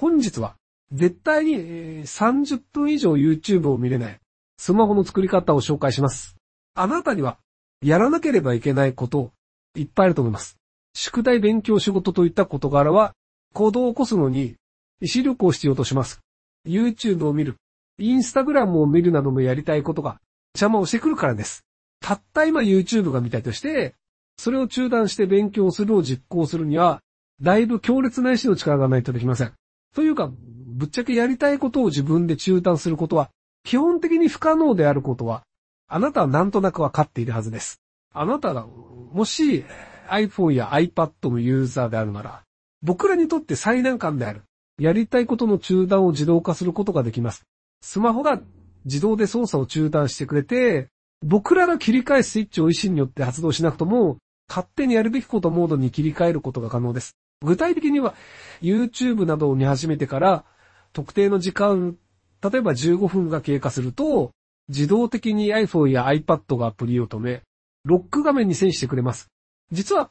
本日は、絶対に30分以上 YouTube を見れない、スマホの作り方を紹介します。あなたには、やらなければいけないこといっぱいあると思います。宿題、勉強、仕事といった事柄は、行動を起こすのに、意志力を必要とします。YouTube を見る、Instagram を見るなどもやりたいことが、邪魔をしてくるからです。たった今 YouTube が見たいとして、それを中断して勉強するを実行するには、だいぶ強烈な意志の力がないとできません。というか、ぶっちゃけやりたいことを自分で中断することは、基本的に不可能であることは、あなたはなんとなくわかっているはずです。あなたが、もし iPhone や iPad のユーザーであるなら、僕らにとって最難関である。やりたいことの中断を自動化することができます。スマホが自動で操作を中断してくれて、僕らが切り替えスイッチを意思によって発動しなくとも、勝手にやるべきことモードに切り替えることが可能です。具体的には、YouTube などを見始めてから、特定の時間、例えば15分が経過すると、自動的に iPhone や iPad がアプリを止め、ロック画面に遷してくれます。実は、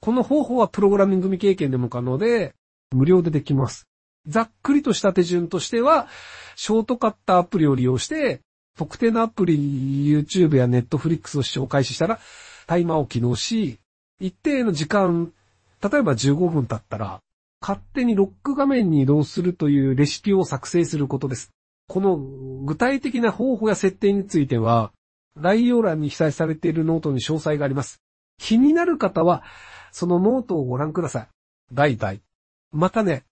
この方法はプログラミング未経験でも可能で、無料でできます。ざっくりとした手順としては、ショートカットアプリを利用して、特定のアプリ、YouTube や Netflix を視聴開始したら、タイマーを起動し、一定の時間、例えば15分経ったら、勝手にロック画面に移動するというレシピを作成することです。この具体的な方法や設定については、概要欄に記載されているノートに詳細があります。気になる方は、そのノートをご覧ください。大体。またね。